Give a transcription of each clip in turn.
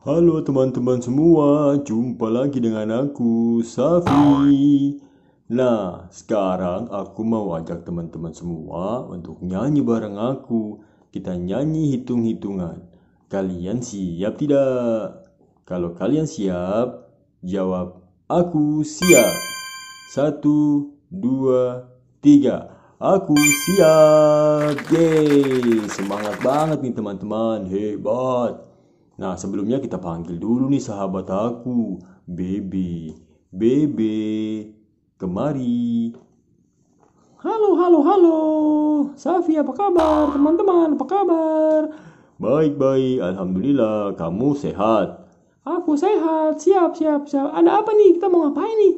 Halo teman-teman semua, jumpa lagi dengan aku, Safi. Nah, sekarang aku mau ajak teman-teman semua untuk nyanyi bareng aku. Kita nyanyi hitung-hitungan. Kalian siap tidak? Kalau kalian siap, jawab aku siap. Satu, dua, tiga. Aku siap. Yeay, semangat banget nih teman-teman. Hebat. Nah, sebelumnya kita panggil dulu nih sahabat aku, Bebe. Bebe, kemari. Halo, halo, halo. Safi, apa kabar? Teman-teman, apa kabar? Baik, baik. Alhamdulillah, kamu sehat. Aku sehat. Siap, siap, siap. Ada apa nih? Kita mau ngapain nih?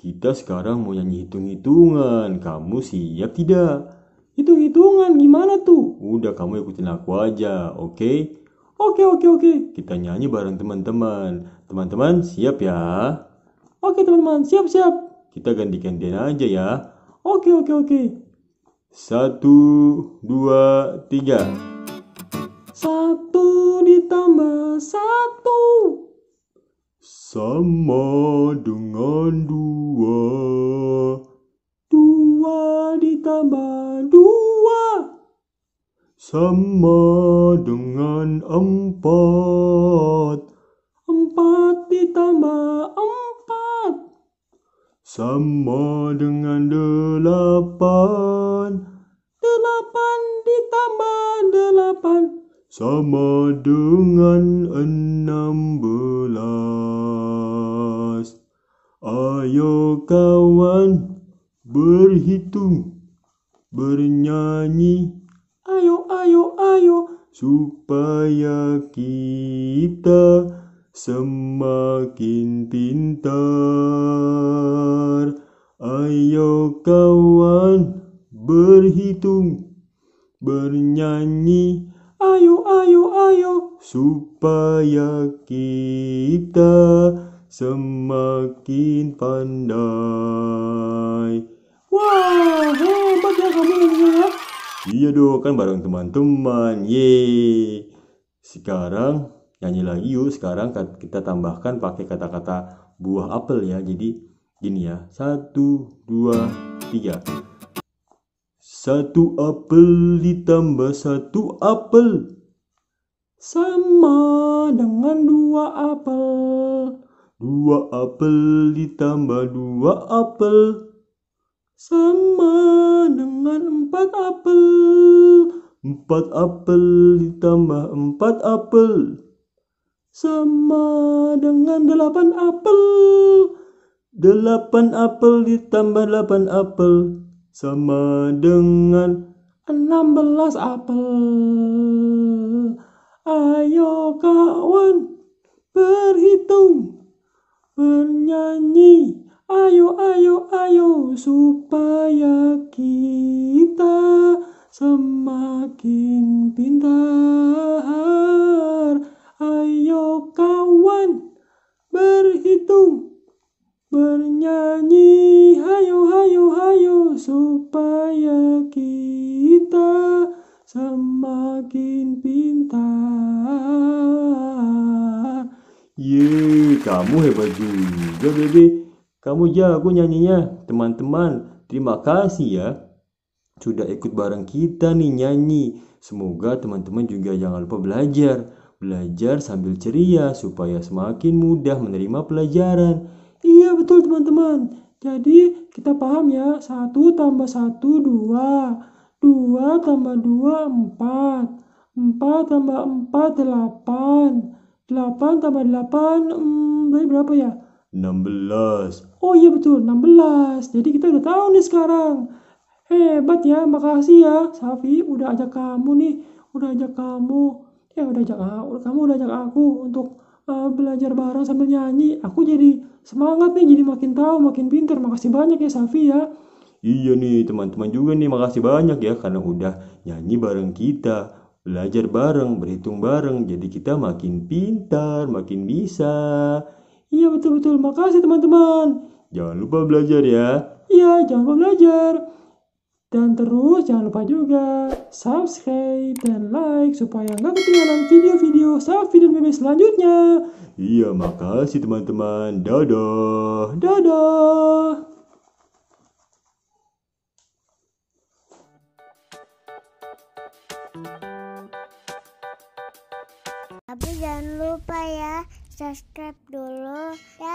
Kita sekarang mau nyanyi hitung-hitungan. Kamu siap tidak? Hitung-hitungan gimana tuh? Udah kamu ikutin aku aja, oke? Okay? Oke, oke, oke. Kita nyanyi bareng teman-teman. Teman-teman, siap ya? Oke, teman-teman. Siap, siap. Kita ganti-gantian aja ya. Oke, oke, oke. Satu, dua, tiga. Satu ditambah satu. Sama dengan dua. Dua ditambah sama dengan empat. Empat ditambah empat. Sama dengan delapan. Delapan ditambah delapan. Sama dengan enam belas. Ayo kawan berhitung, bernyanyi. ayo, ayo, ayo, supaya kita semakin pintar. Ayo kawan berhitung, bernyanyi, ayo, ayo, ayo, supaya kita semakin pandai. Iya dong kan bareng teman-teman. Ye. Sekarang nyanyi lagi yuk. Sekarang kita tambahkan pakai kata-kata buah apel ya. Jadi gini ya. Satu, dua, tiga. Satu apel ditambah satu apel sama dengan dua apel. Dua apel ditambah dua apel sama dengan empat apel. Empat apel ditambah empat apel sama dengan delapan apel. Delapan apel ditambah delapan apel sama dengan enam belas apel. Ayo kawan berhitung bernyanyi Ayo, ayo, ayo, supaya kita semakin pintar. Ayo kawan, berhitung, bernyanyi, ayo, ayo, ayo, supaya kita semakin pintar. Yeay, kamu hebat juga, bebek. Kamu jago nyanyinya, teman-teman. Terima kasih ya. Sudah ikut bareng kita nih nyanyi. Semoga teman-teman juga jangan lupa belajar. Belajar sambil ceria supaya semakin mudah menerima pelajaran. Iya betul teman-teman. Jadi kita paham ya. Satu tambah satu dua. Dua tambah dua empat. Empat tambah empat delapan. Delapan tambah delapan. Hmm, berapa ya? 16 Oh iya betul, 16. Jadi kita udah tahu nih sekarang. Hebat ya, makasih ya Safi udah ajak kamu nih, udah ajak kamu. Ya udah ajak aku, kamu udah ajak aku untuk uh, belajar bareng sambil nyanyi. Aku jadi semangat nih, jadi makin tahu, makin pinter. Makasih banyak ya Safi ya. Iya nih teman-teman juga nih makasih banyak ya karena udah nyanyi bareng kita, belajar bareng, berhitung bareng. Jadi kita makin pintar, makin bisa. Iya betul-betul. Makasih teman-teman. Jangan lupa belajar ya. Iya, jangan lupa belajar. Dan terus jangan lupa juga subscribe dan like supaya nggak ketinggalan video-video saat video meme selanjutnya. Iya, makasih teman-teman. Dadah. Dadah. Tapi jangan lupa ya subscribe dulu ya